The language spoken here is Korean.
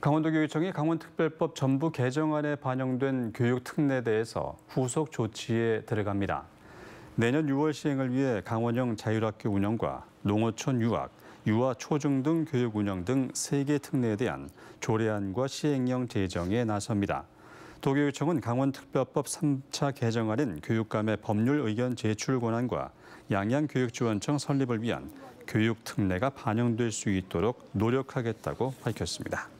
강원도교육청이 강원특별법 전부 개정안에 반영된 교육특례에 대해서 후속 조치에 들어갑니다. 내년 6월 시행을 위해 강원형 자율학교 운영과 농어촌 유학, 유아 초중 등 교육 운영 등 3개 특례에 대한 조례안과 시행령 제정에 나섭니다. 도교육청은 강원특별법 3차 개정안인 교육감의 법률 의견 제출 권한과 양양교육지원청 설립을 위한 교육특례가 반영될 수 있도록 노력하겠다고 밝혔습니다.